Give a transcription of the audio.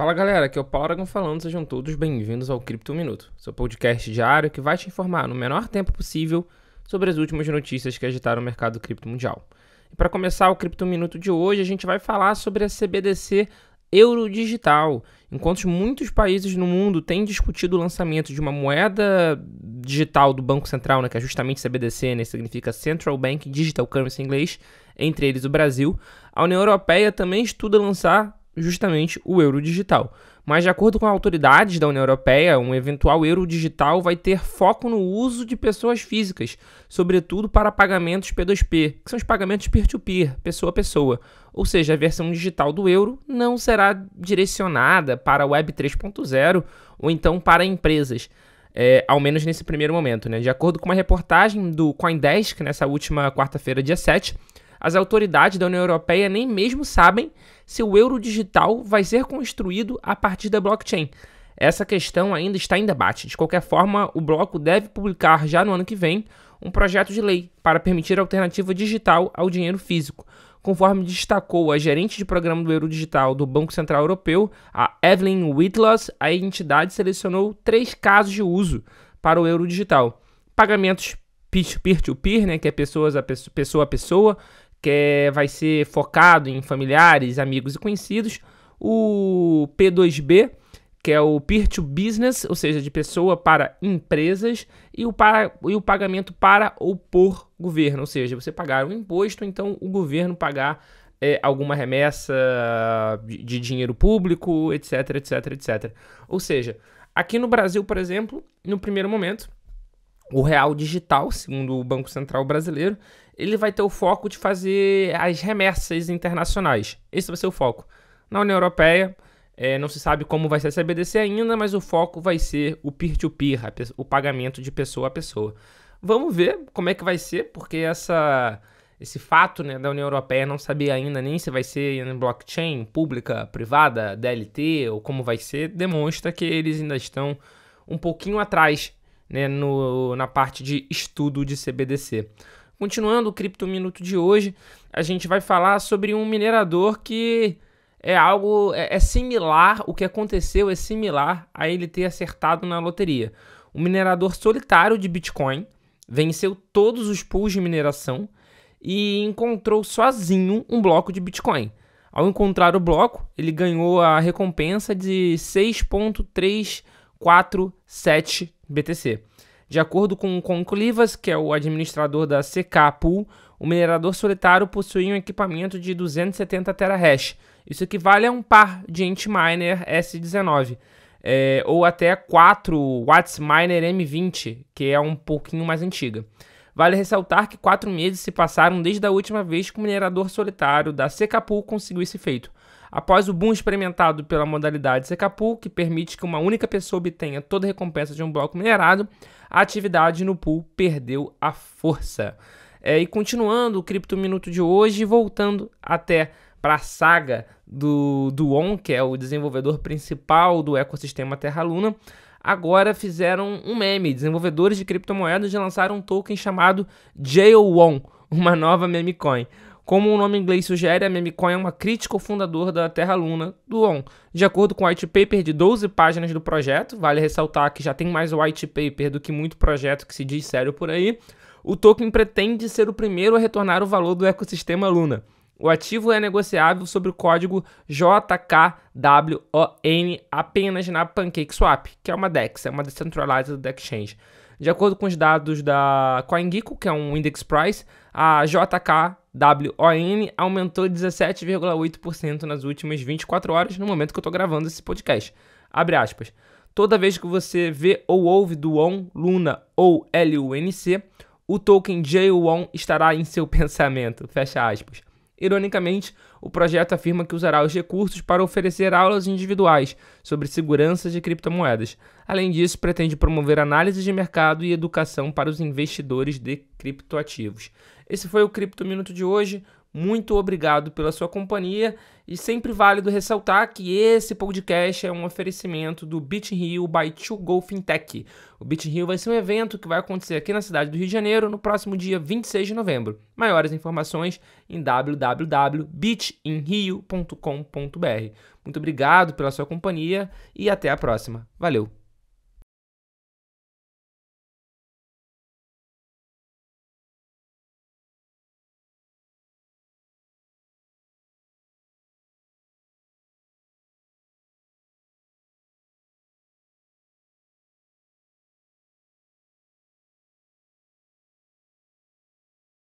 Fala galera, aqui é o Paulo Aragão falando, sejam todos bem-vindos ao Cripto Minuto, seu podcast diário que vai te informar no menor tempo possível sobre as últimas notícias que agitaram o mercado cripto mundial. E para começar o Cripto Minuto de hoje, a gente vai falar sobre a CBDC Euro Digital. Enquanto muitos países no mundo têm discutido o lançamento de uma moeda digital do Banco Central, né, que é justamente CBDC, né, significa Central Bank Digital Currency em inglês, entre eles o Brasil, a União Europeia também estuda lançar justamente o euro digital. Mas, de acordo com autoridades da União Europeia, um eventual euro digital vai ter foco no uso de pessoas físicas, sobretudo para pagamentos P2P, que são os pagamentos peer-to-peer, pessoa a pessoa. Ou seja, a versão digital do euro não será direcionada para a Web 3.0 ou então para empresas. É, ao menos nesse primeiro momento. Né? De acordo com uma reportagem do Coindesk, nessa última quarta-feira, dia 7, as autoridades da União Europeia nem mesmo sabem se o euro digital vai ser construído a partir da blockchain. Essa questão ainda está em debate. De qualquer forma, o bloco deve publicar já no ano que vem um projeto de lei para permitir a alternativa digital ao dinheiro físico. Conforme destacou a gerente de programa do Euro Digital do Banco Central Europeu, a Evelyn Whitloss, a entidade selecionou três casos de uso para o euro digital: pagamentos peer-to-peer, -peer, né, que é pessoas a pessoa, pessoa a pessoa, que é, vai ser focado em familiares, amigos e conhecidos. O P2B, que é o peer-to-business, ou seja, de pessoa para empresas, e o, para, e o pagamento para ou por governo, ou seja, você pagar um imposto, então o governo pagar é, alguma remessa de, de dinheiro público, etc, etc, etc. Ou seja, aqui no Brasil, por exemplo, no primeiro momento, o real digital, segundo o Banco Central brasileiro, ele vai ter o foco de fazer as remessas internacionais. Esse vai ser o foco. Na União Europeia, é, não se sabe como vai ser a CBDC ainda, mas o foco vai ser o peer-to-peer, -peer, o pagamento de pessoa a pessoa. Vamos ver como é que vai ser, porque essa, esse fato né, da União Europeia não saber ainda nem se vai ser em blockchain, pública, privada, DLT ou como vai ser, demonstra que eles ainda estão um pouquinho atrás né, no, na parte de estudo de CBDC. Continuando o Cripto Minuto de hoje, a gente vai falar sobre um minerador que é algo é, é similar, o que aconteceu é similar a ele ter acertado na loteria. O minerador solitário de Bitcoin venceu todos os pools de mineração e encontrou sozinho um bloco de Bitcoin. Ao encontrar o bloco, ele ganhou a recompensa de 6.347 BTC. De acordo com Conclivas, que é o administrador da CK Pool, o minerador solitário possui um equipamento de 270 terahash. Isso equivale a um par de Antminer S19, é, ou até 4 Watts Miner M20, que é um pouquinho mais antiga. Vale ressaltar que quatro meses se passaram desde a última vez que o minerador solitário da Secapool conseguiu esse feito. Após o boom experimentado pela modalidade Secapool, que permite que uma única pessoa obtenha toda a recompensa de um bloco minerado, a atividade no pool perdeu a força. É, e continuando o Cripto Minuto de hoje, voltando até para a saga do, On, que é o desenvolvedor principal do ecossistema Terra-Luna, agora fizeram um meme. Desenvolvedores de criptomoedas lançaram um token chamado JOON, uma nova meme coin. Como o nome inglês sugere, a Memecoin é uma crítica ao fundador da Terra Luna, do ON. De acordo com o white paper de 12 páginas do projeto, vale ressaltar que já tem mais white paper do que muito projeto que se diz sério por aí, o token pretende ser o primeiro a retornar o valor do ecossistema Luna. O ativo é negociável sobre o código JKWON apenas na PancakeSwap, que é uma DEX, é uma Decentralized Exchange. De acordo com os dados da CoinGecko, que é um index price, a JKWON aumentou 17,8% nas últimas 24 horas, no momento que eu estou gravando esse podcast. Abre aspas. Toda vez que você vê ou ouve do ON, Luna ou LUNC, o token JON estará em seu pensamento. Fecha aspas. Ironicamente, o projeto afirma que usará os recursos para oferecer aulas individuais sobre segurança de criptomoedas. Além disso, pretende promover análises de mercado e educação para os investidores de criptoativos. Esse foi o Cripto Minuto de hoje. Muito obrigado pela sua companhia e sempre válido ressaltar que esse podcast é um oferecimento do Beach Rio by 2Go Fintech. O Beach Rio vai ser um evento que vai acontecer aqui na cidade do Rio de Janeiro no próximo dia 26 de novembro. Maiores informações em www.bitinrio.com.br. Muito obrigado pela sua companhia e até a próxima. Valeu!